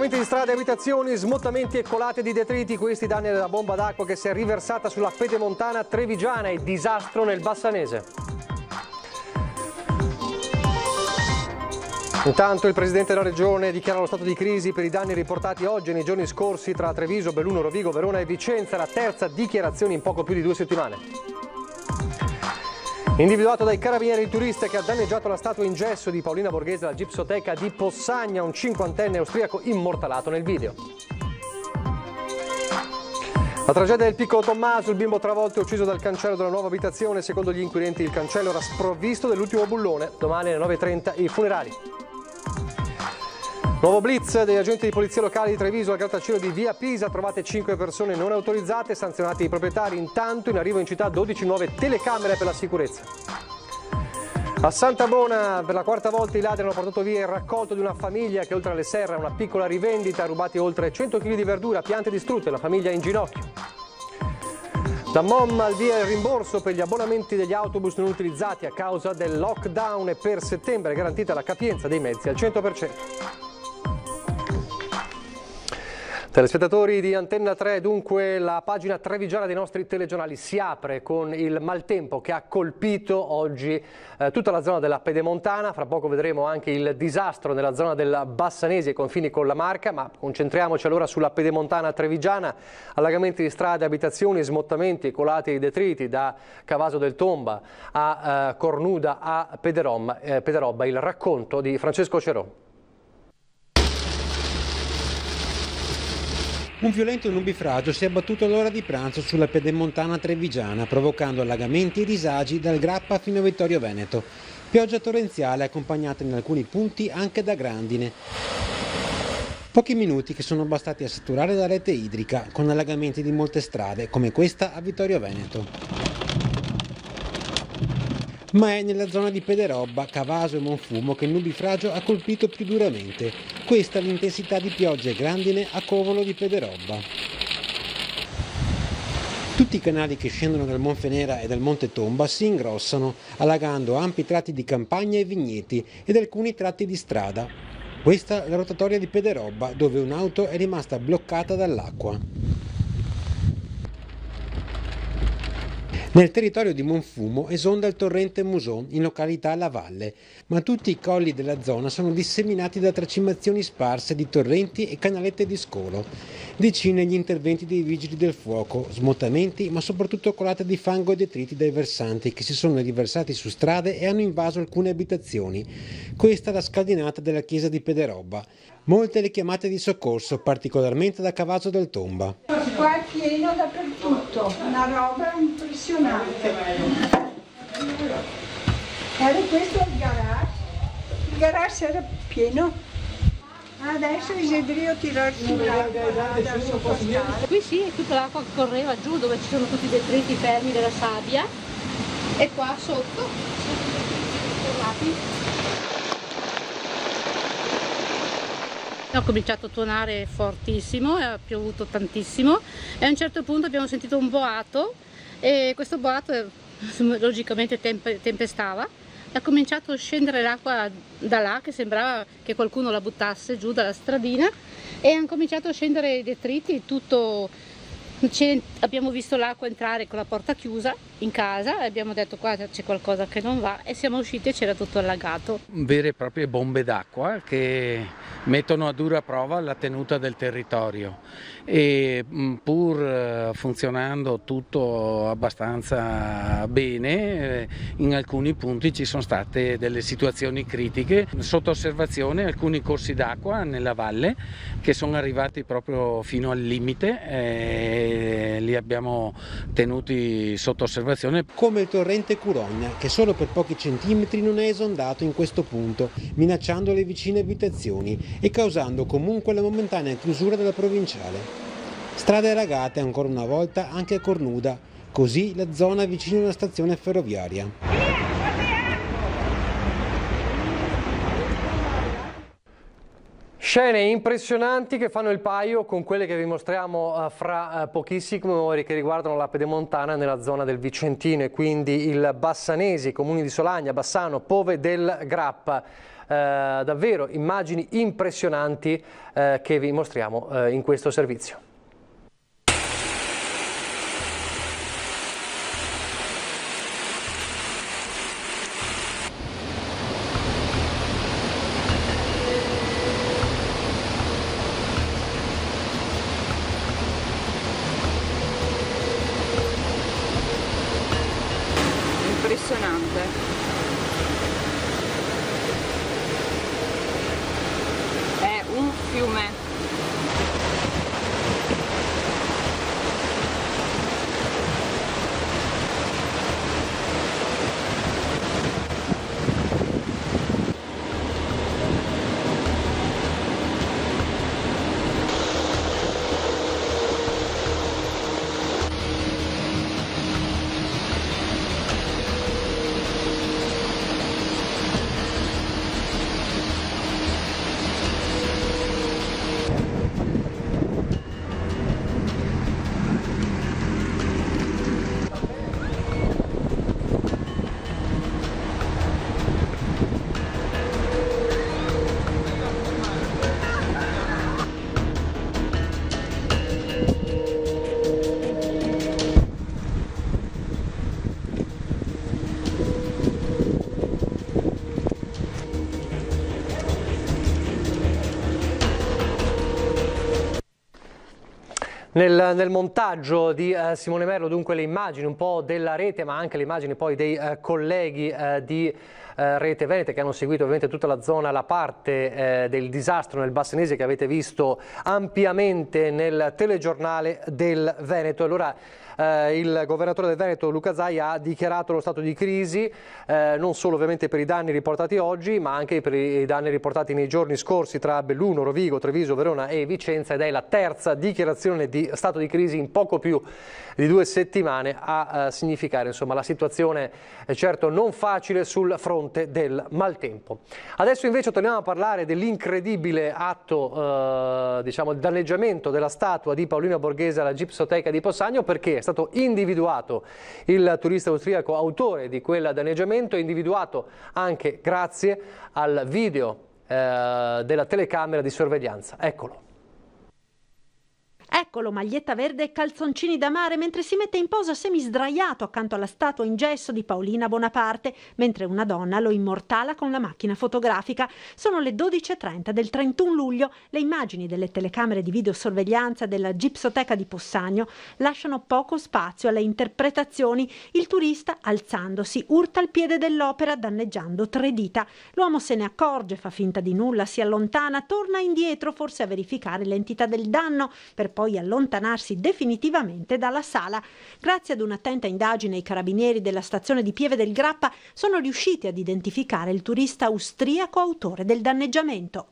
Sbarramenti di strade, abitazioni, smottamenti e colate di detriti, questi danni della bomba d'acqua che si è riversata sulla pedemontana trevigiana e disastro nel Bassanese. Intanto il Presidente della Regione dichiara lo stato di crisi per i danni riportati oggi e nei giorni scorsi tra Treviso, Belluno, Rovigo, Verona e Vicenza, la terza dichiarazione in poco più di due settimane. Individuato dai carabinieri il turista che ha danneggiato la statua in gesso di Paolina Borghese alla gipsoteca di Possagna, un cinquantenne austriaco immortalato nel video. La tragedia del piccolo Tommaso, il bimbo travolto e ucciso dal cancello della nuova abitazione. Secondo gli inquirenti il cancello era sprovvisto dell'ultimo bullone. Domani alle 9.30 i funerali. Nuovo blitz degli agenti di polizia locale di Treviso al grattacielo di Via Pisa, trovate 5 persone non autorizzate, sanzionati i proprietari, intanto in arrivo in città 12 nuove telecamere per la sicurezza. A Santa Bona per la quarta volta i ladri hanno portato via il raccolto di una famiglia che oltre alle serre ha una piccola rivendita, rubati oltre 100 kg di verdura, piante distrutte, la famiglia in ginocchio. Da MOM al via il rimborso per gli abbonamenti degli autobus non utilizzati a causa del lockdown e per settembre è garantita la capienza dei mezzi al 100%. Telespettatori di Antenna 3, dunque la pagina trevigiana dei nostri telegiornali si apre con il maltempo che ha colpito oggi eh, tutta la zona della Pedemontana, fra poco vedremo anche il disastro nella zona del Bassanese ai confini con la Marca, ma concentriamoci allora sulla Pedemontana trevigiana, allagamenti di strade, abitazioni, smottamenti, colati e detriti da Cavaso del Tomba a eh, Cornuda a Pederom, eh, Pederobba, il racconto di Francesco Cerò. Un violento nubifragio si è abbattuto all'ora di pranzo sulla pedemontana trevigiana, provocando allagamenti e disagi dal Grappa fino a Vittorio Veneto. Pioggia torrenziale accompagnata in alcuni punti anche da grandine. Pochi minuti che sono bastati a saturare la rete idrica, con allagamenti di molte strade, come questa a Vittorio Veneto ma è nella zona di Pederobba, Cavaso e Monfumo che il nubifragio ha colpito più duramente. Questa l'intensità di piogge e grandine a Covolo di Pederobba. Tutti i canali che scendono dal Monfenera e dal Monte Tomba si ingrossano, allagando ampi tratti di campagna e vigneti ed alcuni tratti di strada. Questa è la rotatoria di Pederobba, dove un'auto è rimasta bloccata dall'acqua. Nel territorio di Monfumo esonda il torrente Muson in località La Valle, ma tutti i colli della zona sono disseminati da tracimazioni sparse di torrenti e canalette di scolo. Decine gli interventi dei vigili del fuoco, smottamenti ma soprattutto colate di fango e detriti dai versanti che si sono riversati su strade e hanno invaso alcune abitazioni. Questa è la scaldinata della chiesa di Pederobba. Molte le chiamate di soccorso, particolarmente da Cavazzo del Tomba. Qua è pieno dappertutto, una roba impressionante era questo il garage il garage era pieno adesso Isidrio tirò su dal suo portale qui sì è tutta l'acqua che correva giù dove ci sono tutti i detriti fermi della sabbia e qua sotto Ha cominciato a tuonare fortissimo, ha piovuto tantissimo e a un certo punto abbiamo sentito un boato e questo boato eh, logicamente tempestava ha cominciato a scendere l'acqua da là che sembrava che qualcuno la buttasse giù dalla stradina e hanno cominciato a scendere i detriti tutto abbiamo visto l'acqua entrare con la porta chiusa in casa e abbiamo detto qua c'è qualcosa che non va e siamo usciti e c'era tutto allagato vere e proprie bombe d'acqua che mettono a dura prova la tenuta del territorio e mm, pur eh, funzionando tutto abbastanza bene eh, in alcuni punti ci sono state delle situazioni critiche sotto osservazione alcuni corsi d'acqua nella valle che sono arrivati proprio fino al limite e eh, li abbiamo tenuti sotto osservazione come il torrente Curogna che solo per pochi centimetri non è esondato in questo punto minacciando le vicine abitazioni e causando comunque la momentanea chiusura della provinciale. Strade allagate ancora una volta anche a Cornuda, così la zona vicino alla stazione ferroviaria. Scene impressionanti che fanno il paio con quelle che vi mostriamo eh, fra eh, pochissimo che riguardano la pedemontana nella zona del Vicentino e quindi il Bassanesi, i comuni di Solagna, Bassano, Pove del Grappa. Eh, davvero immagini impressionanti eh, che vi mostriamo eh, in questo servizio. Nel, nel, montaggio di eh, Simone Merlo dunque le immagini un po' della rete ma anche le immagini poi dei eh, colleghi eh, di eh, Rete Venete che hanno seguito ovviamente tutta la zona, la parte eh, del disastro nel Bassinese che avete visto ampiamente nel telegiornale del Veneto. Allora, eh, il governatore del Veneto Luca Zai ha dichiarato lo stato di crisi, eh, non solo ovviamente per i danni riportati oggi, ma anche per i danni riportati nei giorni scorsi tra Belluno, Rovigo, Treviso, Verona e Vicenza ed è la terza dichiarazione di stato di crisi in poco più di due settimane a eh, significare insomma, la situazione eh, certo non facile sul fronte del maltempo. Adesso invece torniamo a parlare dell'incredibile atto, eh, diciamo, danneggiamento della statua di Paolino Borghese alla Gipsoteca di Possagno perché è stato individuato il turista austriaco autore di quel danneggiamento, individuato anche grazie al video eh, della telecamera di sorveglianza. Eccolo. Eccolo, maglietta verde e calzoncini da mare mentre si mette in posa semisdraiato accanto alla statua in gesso di Paolina Bonaparte, mentre una donna lo immortala con la macchina fotografica. Sono le 12.30 del 31 luglio. Le immagini delle telecamere di videosorveglianza della Gipsoteca di Possagno lasciano poco spazio alle interpretazioni. Il turista, alzandosi, urta il piede dell'opera danneggiando tre dita. L'uomo se ne accorge, fa finta di nulla, si allontana, torna indietro forse a verificare l'entità del danno per poi poi allontanarsi definitivamente dalla sala. Grazie ad un'attenta indagine i carabinieri della stazione di Pieve del Grappa sono riusciti ad identificare il turista austriaco autore del danneggiamento.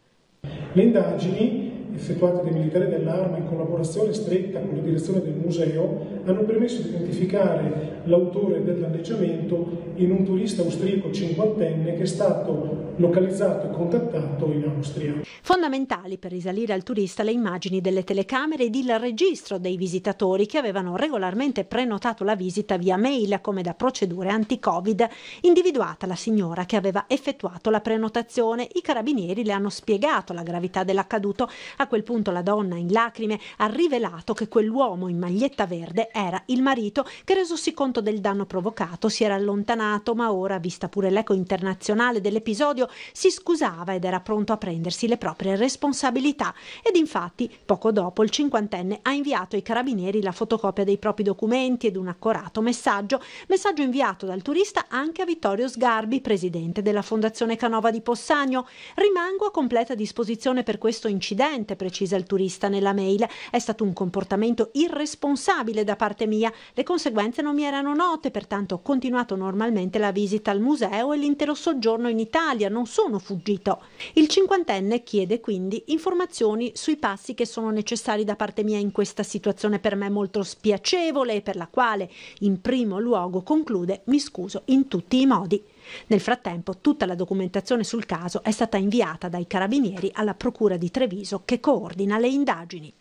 Le indagini effettuati dai militari dell'arma in collaborazione stretta con la direzione del museo, hanno permesso di identificare l'autore del danneggiamento in un turista austriaco cinquantenne che è stato localizzato e contattato in Austria. Fondamentali per risalire al turista le immagini delle telecamere ed il registro dei visitatori che avevano regolarmente prenotato la visita via mail come da procedure anti-Covid. Individuata la signora che aveva effettuato la prenotazione, i carabinieri le hanno spiegato la gravità dell'accaduto, a a quel punto la donna, in lacrime, ha rivelato che quell'uomo in maglietta verde era il marito che, resosi conto del danno provocato, si era allontanato, ma ora, vista pure l'eco internazionale dell'episodio, si scusava ed era pronto a prendersi le proprie responsabilità. Ed infatti, poco dopo, il cinquantenne ha inviato ai carabinieri la fotocopia dei propri documenti ed un accorato messaggio, messaggio inviato dal turista anche a Vittorio Sgarbi, presidente della Fondazione Canova di Possagno. Rimango a completa disposizione per questo incidente precisa il turista nella mail, è stato un comportamento irresponsabile da parte mia. Le conseguenze non mi erano note, pertanto ho continuato normalmente la visita al museo e l'intero soggiorno in Italia, non sono fuggito. Il cinquantenne chiede quindi informazioni sui passi che sono necessari da parte mia in questa situazione per me molto spiacevole e per la quale, in primo luogo, conclude mi scuso in tutti i modi. Nel frattempo tutta la documentazione sul caso è stata inviata dai carabinieri alla Procura di Treviso che coordina le indagini.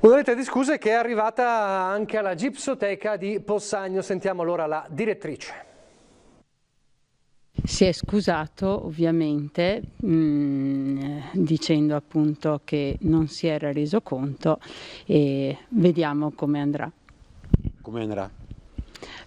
Una rete di scuse che è arrivata anche alla gipsoteca di Possagno. Sentiamo allora la direttrice. Si è scusato ovviamente mh, mm, dicendo appunto che non si era reso conto e vediamo come andrà. Come andrà?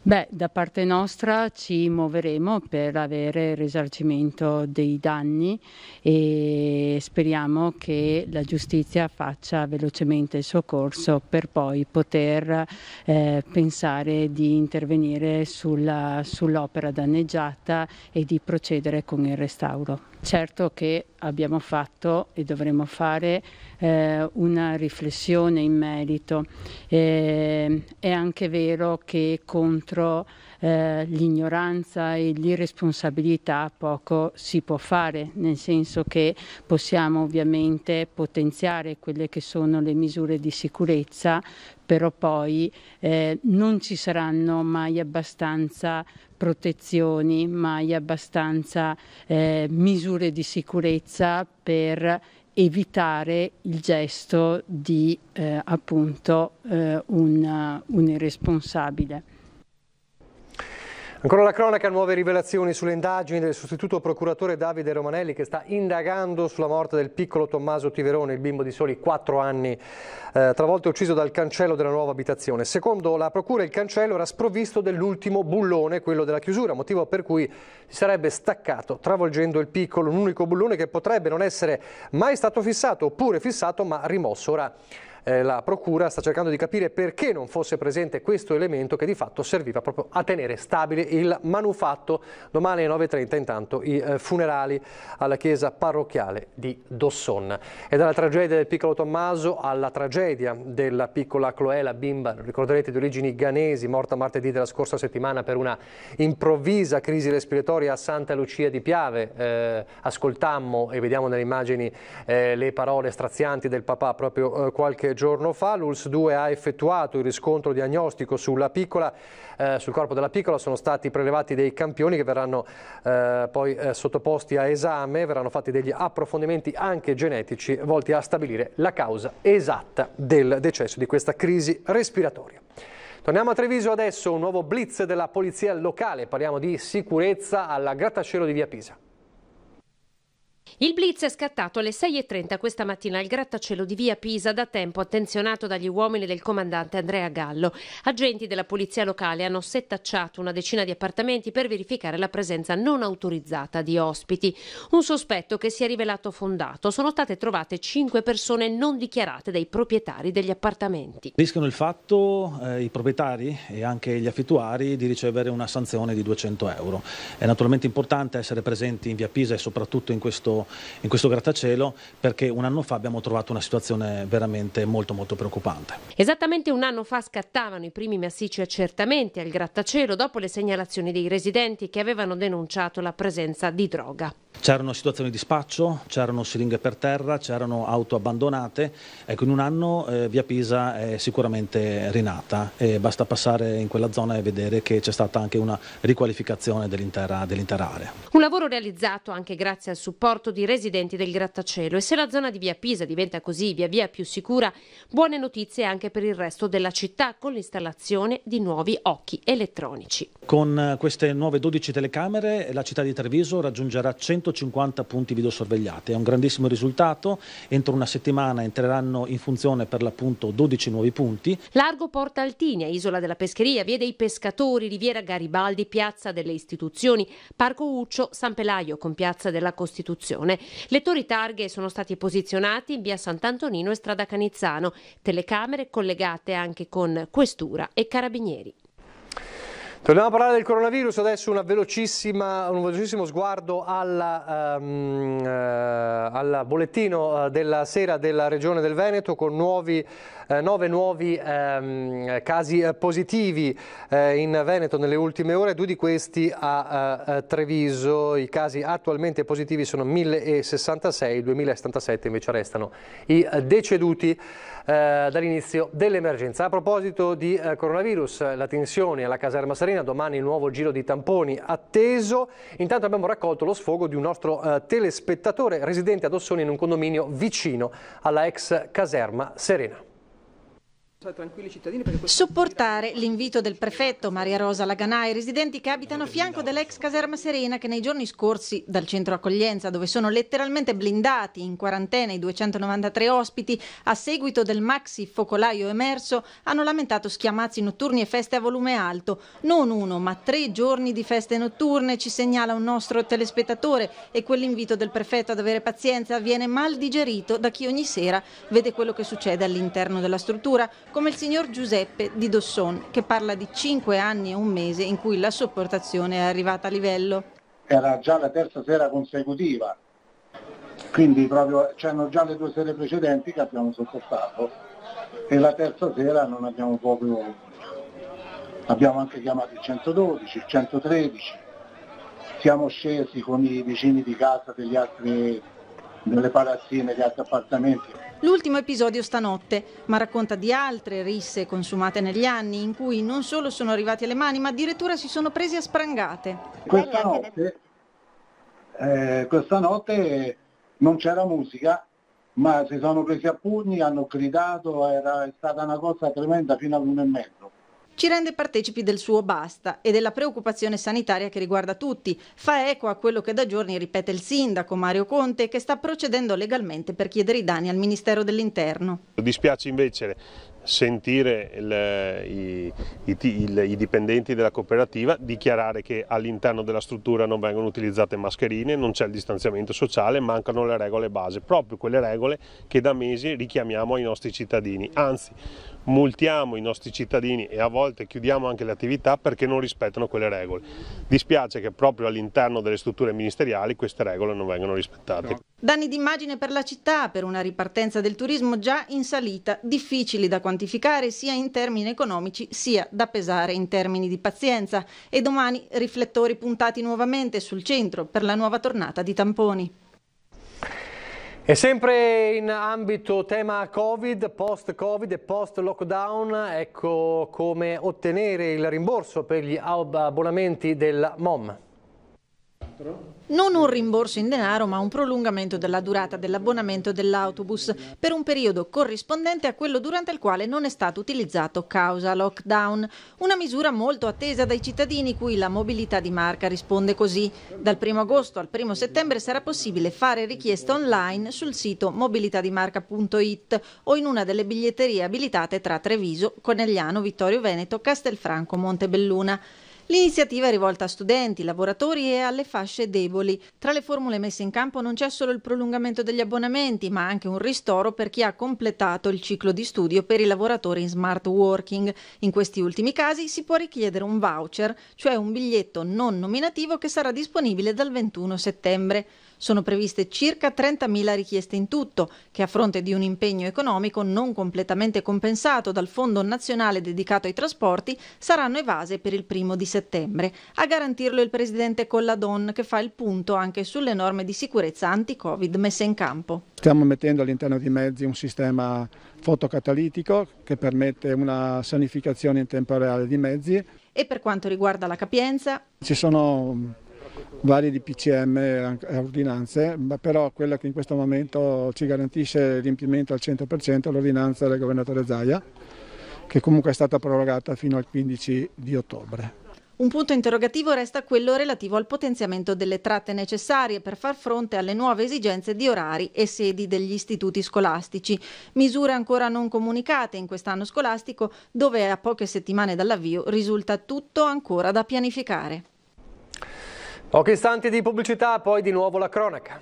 Beh, da parte nostra ci muoveremo per avere il risarcimento dei danni e speriamo che la giustizia faccia velocemente il suo corso per poi poter eh, pensare di intervenire sulla, sull'opera danneggiata e di procedere con il restauro. Certo che abbiamo fatto e dovremo fare eh, una riflessione in merito. Eh, è anche vero che contro eh, l'ignoranza e l'irresponsabilità poco si può fare, nel senso che possiamo ovviamente potenziare quelle che sono le misure di sicurezza, però poi eh, non ci saranno mai abbastanza protezioni, mai abbastanza eh, misure di sicurezza per evitare il gesto di eh, appunto eh, un, un irresponsabile. Ancora la cronaca, nuove rivelazioni sulle indagini del sostituto procuratore Davide Romanelli che sta indagando sulla morte del piccolo Tommaso Tiverone, il bimbo di soli 4 anni, eh, travolto e ucciso dal cancello della nuova abitazione. Secondo la procura il cancello era sprovvisto dell'ultimo bullone, quello della chiusura, motivo per cui si sarebbe staccato, travolgendo il piccolo, un unico bullone che potrebbe non essere mai stato fissato oppure fissato ma rimosso. Ora, eh, la Procura sta cercando di capire perché non fosse presente questo elemento che di fatto serviva proprio a tenere stabile il manufatto. Domani alle 9.30 intanto i eh, funerali alla chiesa parrocchiale di Dosson. E dalla tragedia del piccolo Tommaso alla tragedia della piccola Chloe, la bimba, ricorderete di origini ghanesi, morta martedì della scorsa settimana per una improvvisa crisi respiratoria a Santa Lucia di Piave. Eh, ascoltammo e vediamo nelle immagini eh, le parole strazianti del papà proprio eh, qualche giorno fa. L'ULS2 ha effettuato il riscontro diagnostico sulla piccola, eh, sul corpo della piccola, sono stati prelevati dei campioni che verranno eh, poi eh, sottoposti a esame, verranno fatti degli approfondimenti anche genetici volti a stabilire la causa esatta del decesso di questa crisi respiratoria. Torniamo a Treviso adesso, un nuovo blitz della polizia locale, parliamo di sicurezza alla grattacielo di Via Pisa. Il blitz è scattato alle 6.30 questa mattina al grattacielo di via Pisa, da tempo attenzionato dagli uomini del comandante Andrea Gallo. Agenti della polizia locale hanno settacciato una decina di appartamenti per verificare la presenza non autorizzata di ospiti. Un sospetto che si è rivelato fondato. Sono state trovate cinque persone non dichiarate dai proprietari degli appartamenti. Rischiano il fatto eh, i proprietari e anche gli affittuari di ricevere una sanzione di 200 euro. È naturalmente importante essere presenti in via Pisa e soprattutto in questo in questo grattacielo perché un anno fa abbiamo trovato una situazione veramente molto molto preoccupante. Esattamente un anno fa scattavano i primi massicci accertamenti al grattacielo dopo le segnalazioni dei residenti che avevano denunciato la presenza di droga. C'erano situazioni di spaccio, c'erano siringhe per terra, c'erano auto abbandonate. Ecco, in un anno eh, via Pisa è sicuramente rinata e basta passare in quella zona e vedere che c'è stata anche una riqualificazione dell'intera dell area. Un lavoro realizzato anche grazie al supporto di residenti del grattacielo e se la zona di via Pisa diventa così via via più sicura, buone notizie anche per il resto della città con l'installazione di nuovi occhi elettronici. Con eh, queste nuove 12 telecamere la città di Treviso raggiungerà 150 punti videosorvegliati, è un grandissimo risultato, entro una settimana entreranno in funzione per l'appunto 12 nuovi punti. Largo Porta Altinia, Isola della Pescheria, Via dei Pescatori, Riviera Garibaldi, Piazza delle Istituzioni, Parco Uccio, San Pelaio con Piazza della Costituzione stazione. Lettori targhe sono stati posizionati in via Sant'Antonino e strada Canizzano, telecamere collegate anche con questura e carabinieri. Torniamo a parlare del coronavirus, adesso un velocissimo sguardo alla, um, ehm, uh, eh, al bollettino eh, della sera della Regione del Veneto con nuovi, uh, nove nuovi um, casi positivi uh, in Veneto nelle ultime ore, due di questi a Treviso. I casi attualmente positivi sono 1066, 2077 invece restano i deceduti. Eh, dall'inizio dell'emergenza. A proposito di eh, coronavirus, la tensione alla caserma Serena, domani il nuovo giro di tamponi atteso. Intanto abbiamo raccolto lo sfogo di un nostro eh, telespettatore residente ad Ossoni in un condominio vicino alla ex caserma Serena. Cioè, Supportare l'invito del prefetto Maria Rosa Laganà ai residenti che abitano a fianco dell'ex caserma Serena che nei giorni scorsi dal centro accoglienza dove sono letteralmente blindati in quarantena i 293 ospiti a seguito del maxi focolaio emerso hanno lamentato schiamazzi notturni e feste a volume alto. Non uno ma tre giorni di feste notturne ci segnala un nostro telespettatore e quell'invito del prefetto ad avere pazienza viene mal digerito da chi ogni sera vede quello che succede all'interno della struttura come il signor Giuseppe di Dosson, che parla di 5 anni e un mese in cui la sopportazione è arrivata a livello. Era già la terza sera consecutiva, quindi proprio c'erano già le due sere precedenti che abbiamo sopportato e la terza sera non abbiamo proprio abbiamo anche chiamato il 112, il 113 siamo scesi con i vicini di casa degli altri nelle palazzine, negli altri appartamenti. L'ultimo episodio stanotte, ma racconta di altre risse consumate negli anni in cui non solo sono arrivati alle mani, ma addirittura si sono presi a sprangate. Questa notte, eh, questa notte non c'era musica, ma si sono presi a pugni, hanno gridato, era stata una cosa tremenda fino all'uno e mezzo ci rende partecipi del suo basta e della preoccupazione sanitaria che riguarda tutti. Fa eco a quello che da giorni ripete il sindaco Mario Conte che sta procedendo legalmente per chiedere i danni al Ministero dell'Interno. Dispiace invece sentire il, i, i, il, i, dipendenti della cooperativa dichiarare che all'interno della struttura non vengono utilizzate mascherine, non c'è il distanziamento sociale, mancano le regole base, proprio quelle regole che da mesi richiamiamo ai nostri cittadini. Anzi, multiamo i nostri cittadini e a volte chiudiamo anche le attività perché non rispettano quelle regole. Dispiace che proprio all'interno delle strutture ministeriali queste regole non vengano rispettate. Danni d'immagine per la città, per una ripartenza del turismo già in salita, difficili da quantificare sia in termini economici sia da pesare in termini di pazienza. E domani riflettori puntati nuovamente sul centro per la nuova tornata di tamponi. E sempre in ambito tema Covid, post-Covid e post-lockdown, ecco come ottenere il rimborso per gli abbonamenti del MOM. Non un rimborso in denaro, ma un prolungamento della durata dell'abbonamento dell'autobus per un periodo corrispondente a quello durante il quale non è stato utilizzato causa lockdown. Una misura molto attesa dai cittadini, cui la mobilità di marca risponde così. Dal 1 agosto al 1 settembre sarà possibile fare richiesta online sul sito mobilitadimarca.it o in una delle biglietterie abilitate tra Treviso, Conegliano, Vittorio Veneto, Castelfranco, Montebelluna. L'iniziativa è rivolta a studenti, lavoratori e alle fasce deboli. Tra le formule messe in campo non c'è solo il prolungamento degli abbonamenti, ma anche un ristoro per chi ha completato il ciclo di studio per i lavoratori in smart working. In questi ultimi casi si può richiedere un voucher, cioè un biglietto non nominativo che sarà disponibile dal 21 settembre. Sono previste circa 30.000 richieste in tutto, che a fronte di un impegno economico non completamente compensato dal Fondo nazionale dedicato ai trasporti, saranno evase per il primo di settembre. A garantirlo il presidente Colladon, che fa il punto anche sulle norme di sicurezza anti-Covid messe in campo. Stiamo mettendo all'interno dei mezzi un sistema fotocatalitico che permette una sanificazione in tempo reale di mezzi. E per quanto riguarda la capienza? Ci sono vari DPCM e ordinanze, ma però quella che in questo momento ci garantisce il riempimento al 100% è l'ordinanza del governatore Zaia, che comunque è stata prorogata fino al 15 di ottobre. Un punto interrogativo resta quello relativo al potenziamento delle tratte necessarie per far fronte alle nuove esigenze di orari e sedi degli istituti scolastici, misure ancora non comunicate in quest'anno scolastico dove a poche settimane dall'avvio risulta tutto ancora da pianificare. Pochi istanti di pubblicità, poi di nuovo la cronaca.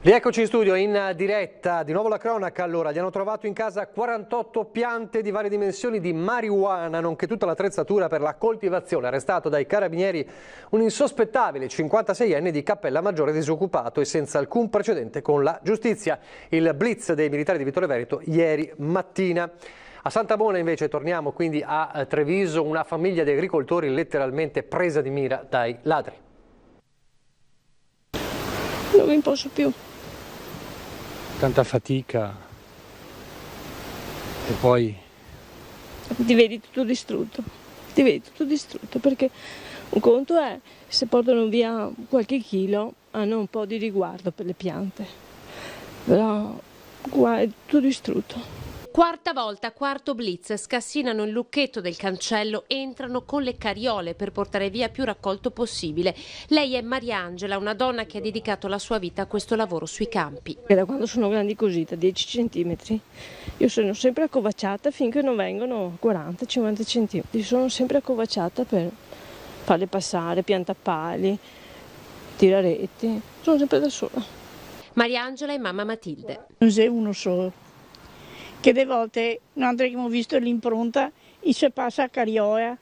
Rieccoci in studio in diretta, di nuovo la cronaca allora, gli hanno trovato in casa 48 piante di varie dimensioni di marijuana, nonché tutta l'attrezzatura per la coltivazione, arrestato dai carabinieri un insospettabile 56enne di Cappella Maggiore disoccupato e senza alcun precedente con la giustizia, il blitz dei militari di Vittorio Veneto ieri mattina. A Santa Bona invece torniamo quindi a eh, Treviso, una famiglia di agricoltori letteralmente presa di mira dai ladri. Non mi posso più. Tanta fatica e poi... Ti vedi tutto distrutto, ti vedi tutto distrutto perché un conto è se portano via qualche chilo hanno un po' di riguardo per le piante, però qua è tutto distrutto. Quarta volta, quarto blitz, scassinano il lucchetto del cancello, entrano con le cariole per portare via più raccolto possibile. Lei è Mariangela, una donna che ha dedicato la sua vita a questo lavoro sui campi. Da quando sono grandi così, da 10 centimetri, io sono sempre accovacciata finché non vengono 40-50 centimetri. Sono sempre accovacciata per farle passare, piantapali, tiraretti. Sono sempre da sola. Mariangela e mamma Matilde. Non sei uno solo che delle volte non abbiamo visto l'impronta e se passa a Carioia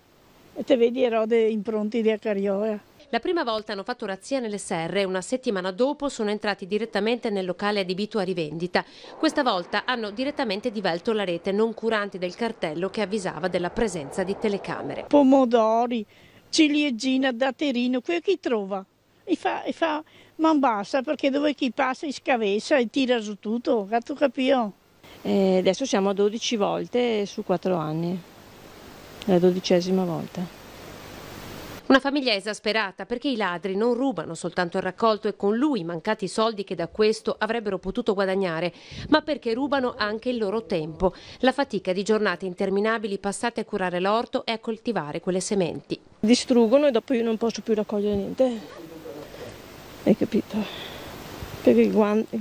e te vedi erode impronti di Carioia. La prima volta hanno fatto razzia nelle serre e una settimana dopo sono entrati direttamente nel locale adibito a rivendita. Questa volta hanno direttamente divelto la rete non curanti del cartello che avvisava della presenza di telecamere. Pomodori, ciliegina, datterino, quello chi trova. E fa, e fa, ma basta perché dove chi passa scavessa e tira su tutto, gatto capio. E eh, adesso siamo a 12 volte su 4 anni, la dodicesima volta. Una famiglia esasperata perché i ladri non rubano soltanto il raccolto e con lui i mancati soldi che da questo avrebbero potuto guadagnare, ma perché rubano anche il loro tempo, la fatica di giornate interminabili passate a curare l'orto e a coltivare quelle sementi. Distruggono e dopo io non posso più raccogliere niente. Hai capito? Perché il guanto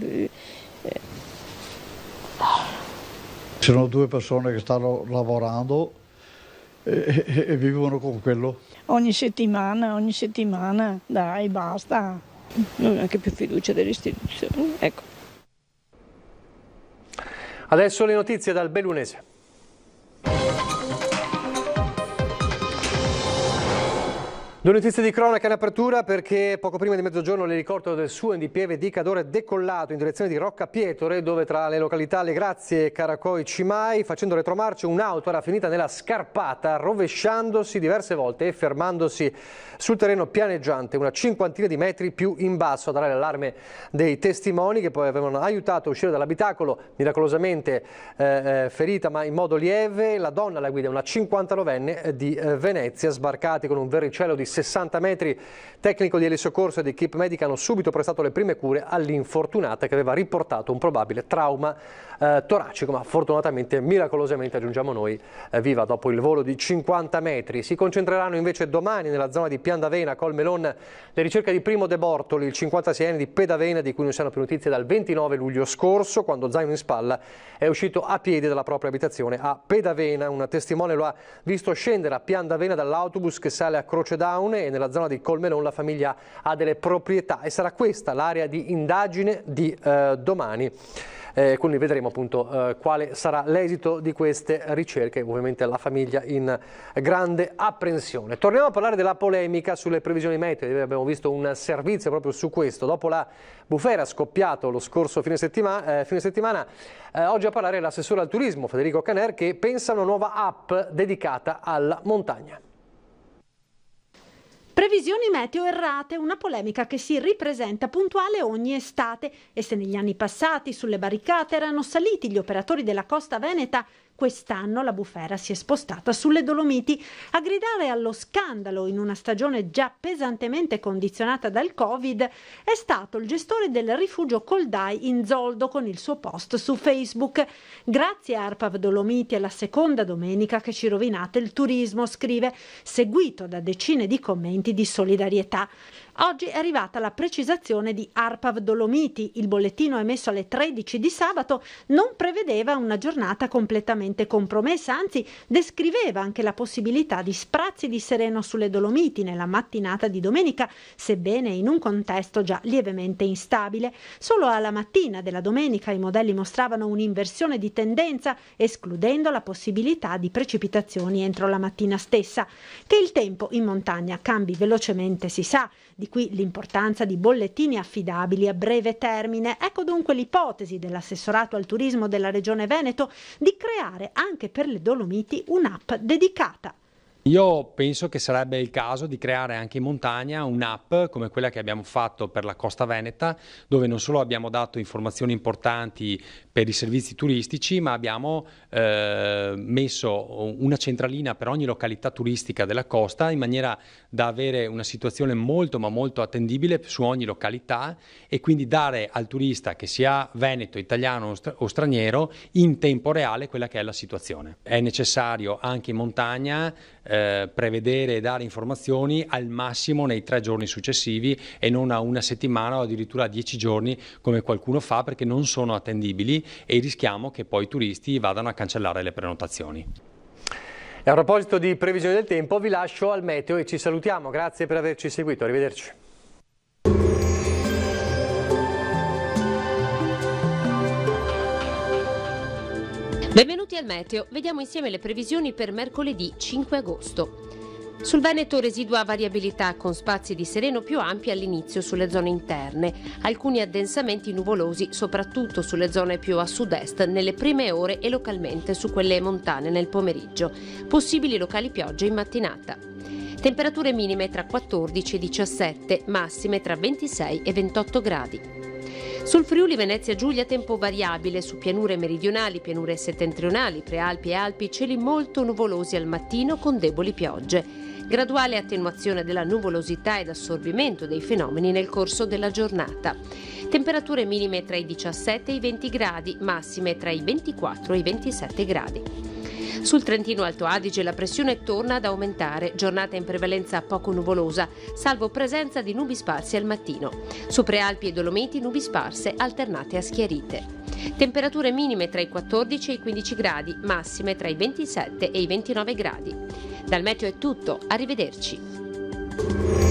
ci sono due persone che stanno lavorando e, e, e, vivono con quello. Ogni settimana, ogni settimana, dai, basta. Non è anche più fiducia delle istituzioni, ecco. Adesso le notizie dal Belunese. Due notizie di cronaca in apertura perché poco prima di mezzogiorno l'elicottero del suo NDP Vedicador è decollato in direzione di Rocca Pietore dove tra le località Le Grazie, Caracoi, Cimai facendo retromarcia un'auto era finita nella scarpata rovesciandosi diverse volte e fermandosi sul terreno pianeggiante una cinquantina di metri più in basso a dare l'allarme dei testimoni che poi avevano aiutato a uscire dall'abitacolo miracolosamente eh, eh ferita ma in modo lieve la donna alla guida una 59enne eh, di eh, Venezia sbarcati con un verricello di 60 metri. Tecnico di elisocorso ed equip medica hanno subito prestato le prime cure all'infortunata che aveva riportato un probabile trauma eh, toracico, ma fortunatamente, miracolosamente aggiungiamo noi, eh, viva dopo il volo di 50 metri. Si concentreranno invece domani nella zona di Piandavena, Colmelon, le ricerche di Primo De Bortoli, il 56enne di Pedavena, di cui non si hanno più notizie dal 29 luglio scorso, quando zaino in spalla è uscito a piedi dalla propria abitazione a Pedavena. Un testimone lo ha visto scendere a Piandavena dall'autobus che sale a Croce Down Town e nella zona di Colmenon la famiglia ha delle proprietà e sarà questa l'area di indagine di eh, domani. Eh, quindi vedremo appunto eh, quale sarà l'esito di queste ricerche, ovviamente la famiglia in grande apprensione. Torniamo a parlare della polemica sulle previsioni meteo, abbiamo visto un servizio proprio su questo, dopo la bufera scoppiato lo scorso fine, settima, eh, fine settimana, eh, oggi a parlare l'assessore al turismo Federico Caner che pensa a una nuova app dedicata alla montagna. Previsioni meteo errate, una polemica che si ripresenta puntuale ogni estate e se negli anni passati sulle barricate erano saliti gli operatori della costa veneta quest'anno la bufera si è spostata sulle Dolomiti. A gridare allo scandalo in una stagione già pesantemente condizionata dal Covid è stato il gestore del rifugio Coldai in Zoldo con il suo post su Facebook. Grazie Arpav Dolomiti è la seconda domenica che ci rovinate il turismo, scrive, seguito da decine di commenti di solidarietà. Oggi è arrivata la precisazione di Arpav Dolomiti. Il bollettino emesso alle 13 di sabato non prevedeva una giornata completamente compromessa, anzi descriveva anche la possibilità di sprazzi di sereno sulle Dolomiti nella mattinata di domenica, sebbene in un contesto già lievemente instabile. Solo alla mattina della domenica i modelli mostravano un'inversione di tendenza, escludendo la possibilità di precipitazioni entro la mattina stessa. Che il tempo in montagna cambi velocemente si sa, di qui l'importanza di bollettini affidabili a breve termine. Ecco dunque l'ipotesi dell'assessorato al turismo della Regione Veneto di creare anche per le Dolomiti un'app dedicata. Io penso che sarebbe il caso di creare anche in montagna un'app come quella che abbiamo fatto per la Costa Veneta, dove non solo abbiamo dato informazioni importanti per i servizi turistici, ma abbiamo eh, messo una centralina per ogni località turistica della costa in maniera da avere una situazione molto ma molto attendibile su ogni località e quindi dare al turista che sia veneto, italiano o straniero in tempo reale quella che è la situazione. È necessario anche in montagna eh, prevedere e dare informazioni al massimo nei tre giorni successivi e non a una settimana o addirittura a dieci giorni come qualcuno fa perché non sono attendibili e rischiamo che poi i turisti vadano a cancellare le prenotazioni. E a proposito di previsione del tempo vi lascio al meteo e ci salutiamo, grazie per averci seguito, arrivederci. Benvenuti al Meteo, vediamo insieme le previsioni per mercoledì 5 agosto. Sul Veneto residua variabilità con spazi di sereno più ampi all'inizio sulle zone interne, alcuni addensamenti nuvolosi soprattutto sulle zone più a sud-est nelle prime ore e localmente su quelle montane nel pomeriggio, possibili locali piogge in mattinata. Temperature minime tra 14 e 17, massime tra 26 e 28 gradi. Sul Friuli Venezia Giulia tempo variabile, su pianure meridionali, pianure settentrionali, prealpi e alpi cieli molto nuvolosi al mattino con deboli piogge. Graduale attenuazione della nuvolosità ed assorbimento dei fenomeni nel corso della giornata. Temperature minime tra i 17 e i 20 gradi, massime tra i 24 e i 27 gradi. Sul Trentino Alto Adige la pressione torna ad aumentare, giornata in prevalenza poco nuvolosa, salvo presenza di nubi sparse al mattino. Su Prealpi e Dolomiti nubi sparse alternate a schiarite. Temperature minime tra i 14 e i 15 gradi, massime tra i 27 e i 29 gradi. Dal meteo è tutto, arrivederci.